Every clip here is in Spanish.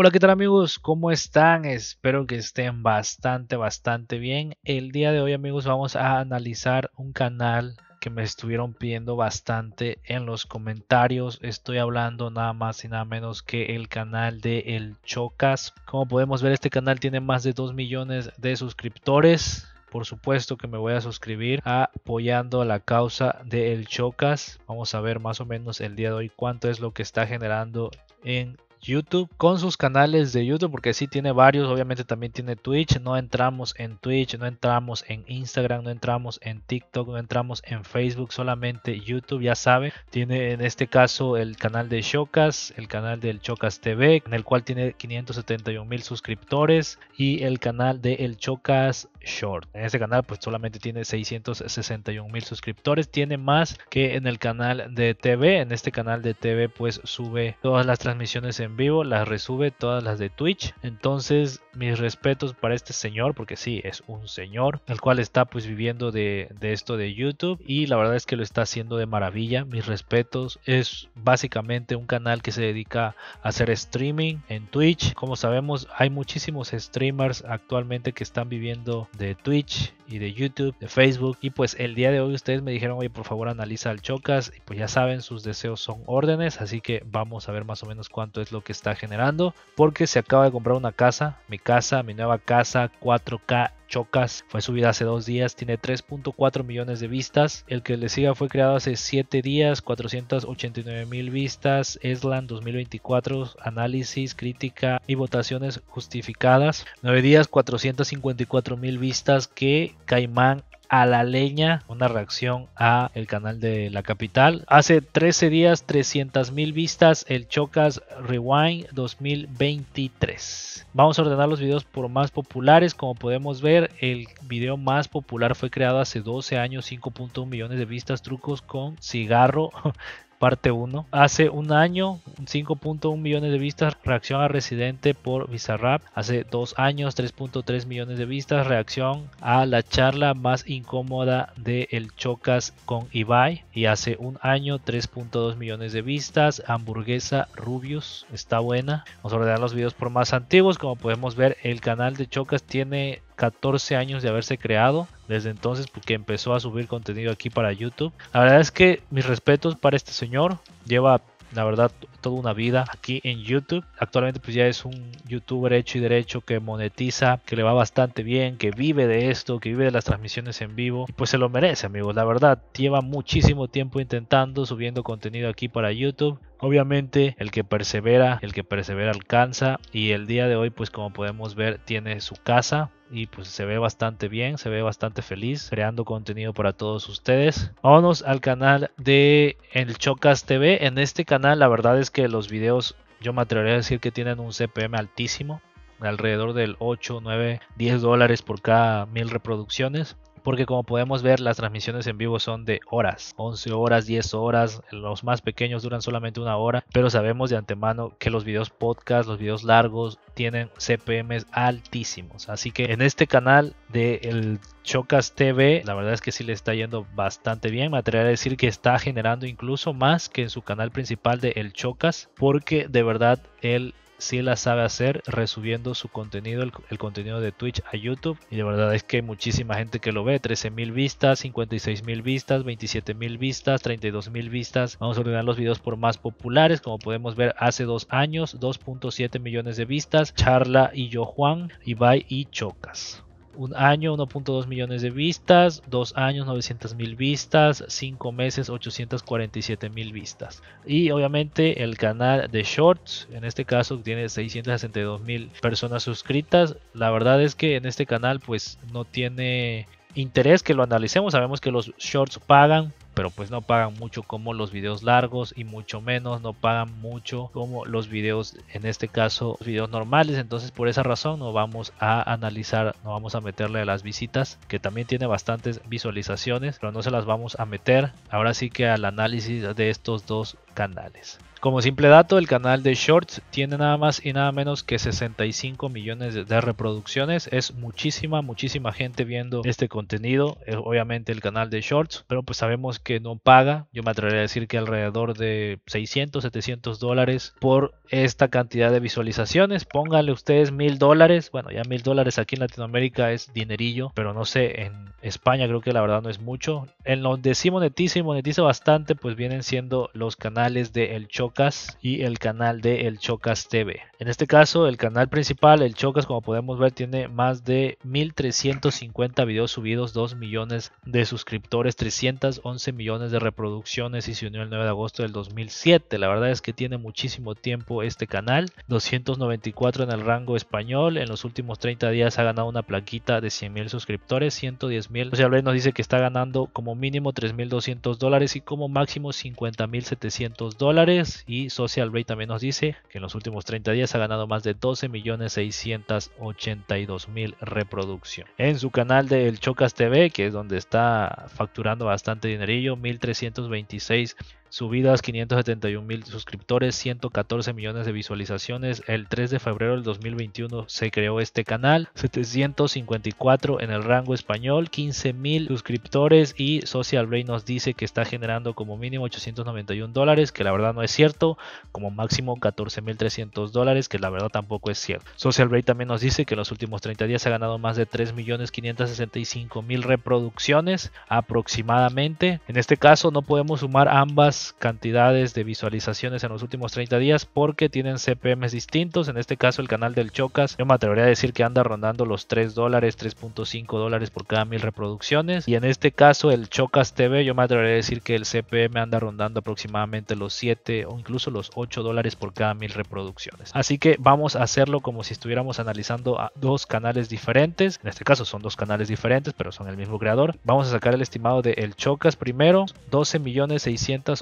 Hola, ¿qué tal amigos? ¿Cómo están? Espero que estén bastante, bastante bien. El día de hoy amigos vamos a analizar un canal que me estuvieron pidiendo bastante en los comentarios. Estoy hablando nada más y nada menos que el canal de El Chocas. Como podemos ver, este canal tiene más de 2 millones de suscriptores. Por supuesto que me voy a suscribir a apoyando la causa de El Chocas. Vamos a ver más o menos el día de hoy cuánto es lo que está generando en YouTube con sus canales de YouTube, porque sí tiene varios, obviamente también tiene Twitch, no entramos en Twitch, no entramos en Instagram, no entramos en TikTok, no entramos en Facebook, solamente YouTube, ya saben, tiene en este caso el canal de Chocas, el canal del Chocas TV, en el cual tiene 571 mil suscriptores y el canal de El Chocas Short. En este canal pues solamente tiene 661 mil suscriptores, tiene más que en el canal de TV. En este canal de TV pues sube todas las transmisiones en vivo, las resube todas las de Twitch. Entonces mis respetos para este señor, porque sí, es un señor, el cual está pues viviendo de, de esto de YouTube y la verdad es que lo está haciendo de maravilla, mis respetos, es básicamente un canal que se dedica a hacer streaming en Twitch, como sabemos hay muchísimos streamers actualmente que están viviendo de Twitch, y de YouTube, de Facebook. Y pues el día de hoy ustedes me dijeron, oye, por favor analiza al Chocas. Y pues ya saben, sus deseos son órdenes, así que vamos a ver más o menos cuánto es lo que está generando. Porque se acaba de comprar una casa, mi casa, mi nueva casa, 4K Chocas. Fue subida hace dos días, tiene 3.4 millones de vistas. El que le siga fue creado hace 7 días, 489 mil vistas. Eslan 2024, análisis, crítica y votaciones justificadas. 9 días, 454 mil vistas. Que Caimán a la leña, una reacción a el canal de la capital. Hace 13 días 300 mil vistas el Chocas Rewind 2023. Vamos a ordenar los videos por más populares, como podemos ver el video más popular fue creado hace 12 años, 5.1 millones de vistas, trucos con cigarro parte 1. Hace un año, 5.1 millones de vistas, reacción a Residente por Bizarrap. Hace dos años, 3.3 millones de vistas, reacción a la charla más incómoda de El Chocas con Ibai. Y hace un año, 3.2 millones de vistas, hamburguesa Rubius, está buena. Vamos a ordenar los videos por más antiguos. Como podemos ver, el canal de Chocas tiene 14 años de haberse creado, desde entonces porque pues, empezó a subir contenido aquí para YouTube. La verdad es que mis respetos para este señor, lleva la verdad toda una vida aquí en YouTube. Actualmente pues ya es un youtuber hecho y derecho que monetiza, que le va bastante bien, que vive de esto, que vive de las transmisiones en vivo pues se lo merece amigos, la verdad lleva muchísimo tiempo intentando subiendo contenido aquí para YouTube. Obviamente el que persevera, el que persevera alcanza y el día de hoy pues como podemos ver tiene su casa y pues se ve bastante bien, se ve bastante feliz creando contenido para todos ustedes. Vámonos al canal de El Chocas TV. En este canal la verdad es que los videos yo me atrevería a decir que tienen un CPM altísimo alrededor del 8, 9, 10 dólares por cada mil reproducciones porque como podemos ver las transmisiones en vivo son de horas, 11 horas, 10 horas, los más pequeños duran solamente una hora, pero sabemos de antemano que los videos podcast, los videos largos tienen CPMs altísimos, así que en este canal de el Chocas TV, la verdad es que sí le está yendo bastante bien, me atrevería a decir que está generando incluso más que en su canal principal de El Chocas, porque de verdad él si la sabe hacer resubiendo su contenido, el, contenido de Twitch a YouTube. Y de verdad es que hay muchísima gente que lo ve, 13.000 vistas, 56.000 vistas, 27.000 vistas, 32.000 vistas. Vamos a ordenar los videos por más populares, como podemos ver hace dos años, 2.7 millones de vistas, Charla y yo Juan, y Ibai y Chocas un año 1.2 millones de vistas, dos años 900 mil vistas, cinco meses 847 mil vistas. Y obviamente el canal de Shorts, en este caso tiene 662 mil personas suscritas. La verdad es que en este canal pues no tiene interés que lo analicemos. Sabemos que los shorts pagan, pero pues no pagan mucho como los videos largos y mucho menos no pagan mucho como los videos, en este caso, los videos normales. Entonces por esa razón no vamos a analizar, no vamos a meterle a las visitas, que también tiene bastantes visualizaciones, pero no se las vamos a meter. Ahora sí que al análisis de estos dos canales. Como simple dato, el canal de Shorts tiene nada más y nada menos que 65 millones de reproducciones. Es muchísima, muchísima gente viendo este contenido. Es eh, obviamente el canal de Shorts, pero pues sabemos que no paga. Yo me atrevería a decir que alrededor de 600, 700 dólares por esta cantidad de visualizaciones. Pónganle ustedes mil dólares. Bueno, ya mil dólares aquí en Latinoamérica es dinerillo, pero no sé, en España creo que la verdad no es mucho. En donde sí monetiza y monetiza bastante, pues vienen siendo los canales de El Chocas y el canal de El Chocas TV. En este caso, el canal principal, El Chocas, como podemos ver, tiene más de 1350 videos subidos, 2 millones de suscriptores, 311 millones de reproducciones y se unió el 9 de agosto del 2007. La verdad es que tiene muchísimo tiempo este canal, 294 en el rango español. En los últimos 30 días ha ganado una plaquita de 100.000 suscriptores, 110.000 mil. O nos dice que está ganando como mínimo 3200 dólares y como máximo 50.700 dólares y Social Rate también nos dice que en los últimos 30 días ha ganado más de 12 millones 682 reproducciones. En su canal de El Chocas TV, que es donde está facturando bastante dinerillo, 1.326 Subidas 571 mil suscriptores, 114 millones de visualizaciones. El 3 de febrero del 2021 se creó este canal. 754 en el rango español, 15 mil suscriptores y Social nos dice que está generando como mínimo 891 dólares, que la verdad no es cierto. Como máximo 14 mil 300 dólares, que la verdad tampoco es cierto. Social también nos dice que en los últimos 30 días ha ganado más de 3 millones 565 mil reproducciones aproximadamente. En este caso no podemos sumar ambas cantidades de visualizaciones en los últimos 30 días porque tienen CPMs distintos. En este caso, el canal del Chocas, yo me atrevería a decir que anda rondando los 3 dólares, 3.5 dólares por cada mil reproducciones. Y en este caso, el Chocas TV, yo me atrevería a decir que el CPM anda rondando aproximadamente los 7 o incluso los 8 dólares por cada mil reproducciones. Así que vamos a hacerlo como si estuviéramos analizando a dos canales diferentes. En este caso, son dos canales diferentes, pero son el mismo creador. Vamos a sacar el estimado de El Chocas primero, 12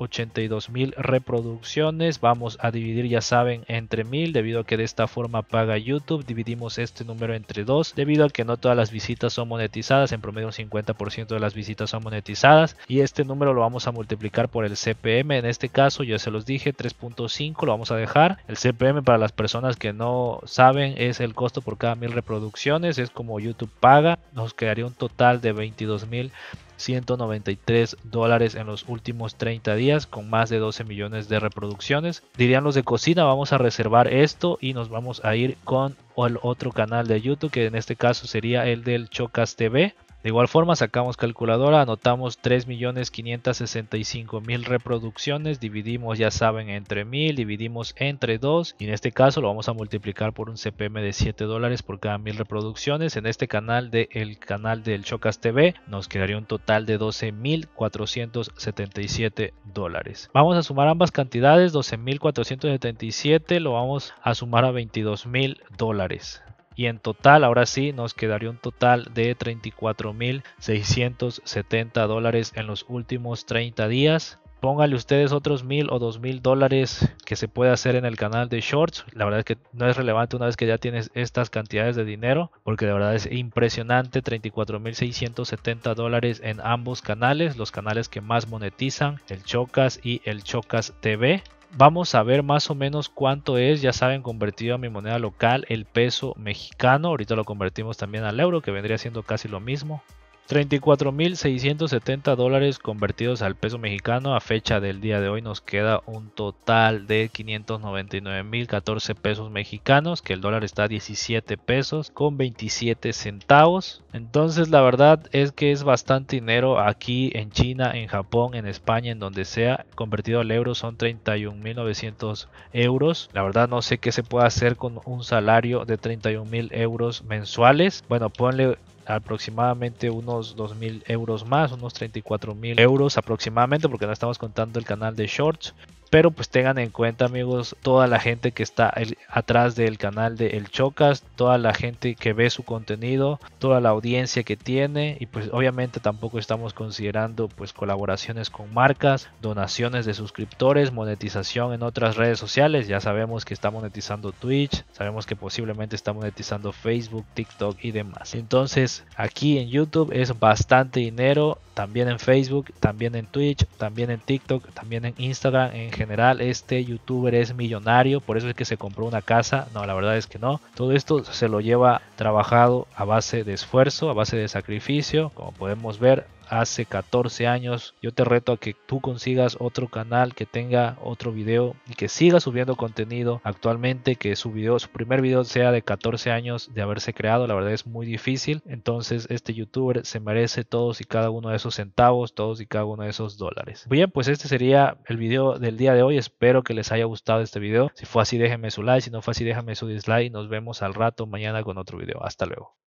82 mil reproducciones. Vamos a dividir, ya saben, entre mil, debido a que de esta forma paga YouTube. Dividimos este número entre dos, debido a que no todas las visitas son monetizadas. En promedio, un 50% de las visitas son monetizadas. Y este número lo vamos a multiplicar por el CPM. En este caso, ya se los dije, 3.5 lo vamos a dejar. El CPM, para las personas que no saben, es el costo por cada mil reproducciones. Es como YouTube paga. Nos quedaría un total de 22 mil 193 dólares en los últimos 30 días con más de 12 millones de reproducciones. Dirían los de cocina, vamos a reservar esto y nos vamos a ir con el otro canal de YouTube que en este caso sería el del Chocas TV de igual forma sacamos calculadora, anotamos 3.565.000 reproducciones, dividimos ya saben entre 1.000, dividimos entre 2 y en este caso lo vamos a multiplicar por un CPM de 7 dólares por cada 1.000 reproducciones. En este canal del canal del Chocas TV nos quedaría un total de 12.477 dólares. Vamos a sumar ambas cantidades, 12.477 lo vamos a sumar a 22.000 dólares y en total, ahora sí, nos quedaría un total de 34.670 dólares en los últimos 30 días. Póngale ustedes otros mil o dos mil dólares que se puede hacer en el canal de Shorts. La verdad es que no es relevante una vez que ya tienes estas cantidades de dinero, porque de verdad es impresionante. 34.670 dólares en ambos canales, los canales que más monetizan, el Chocas y el Chocas TV. Vamos a ver más o menos cuánto es, ya saben, convertido a mi moneda local, el peso mexicano. Ahorita lo convertimos también al euro, que vendría siendo casi lo mismo. 34.670 dólares convertidos al peso mexicano a fecha del día de hoy nos queda un total de 599.014 pesos mexicanos, que el dólar está a 17 pesos con 27 centavos. Entonces la verdad es que es bastante dinero aquí en China, en Japón, en España, en donde sea. Convertido al euro son 31.900 euros. La verdad no sé qué se puede hacer con un salario de 31.000 euros mensuales. Bueno, ponle aproximadamente unos 2.000 euros más, unos 34.000 euros aproximadamente, porque no estamos contando el canal de Shorts pero pues tengan en cuenta, amigos, toda la gente que está atrás del canal de El Chocas, toda la gente que ve su contenido, toda la audiencia que tiene y pues obviamente tampoco estamos considerando pues colaboraciones con marcas, donaciones de suscriptores, monetización en otras redes sociales. Ya sabemos que está monetizando Twitch, sabemos que posiblemente está monetizando Facebook, TikTok y demás. Entonces, aquí en YouTube es bastante dinero también en Facebook, también en Twitch, también en TikTok, también en Instagram. En general, este youtuber es millonario, por eso es que se compró una casa. No, la verdad es que no. Todo esto se lo lleva trabajado a base de esfuerzo, a base de sacrificio. Como podemos ver, hace 14 años. Yo te reto a que tú consigas otro canal que tenga otro video y que siga subiendo contenido actualmente, que su video, su primer video sea de 14 años de haberse creado, la verdad es muy difícil. Entonces este youtuber se merece todos y cada uno de esos centavos, todos y cada uno de esos dólares. Bien, pues este sería el video del día de hoy. Espero que les haya gustado este video. Si fue así, déjenme su like. Si no fue así, déjame su dislike. Nos vemos al rato mañana con otro video. Hasta luego.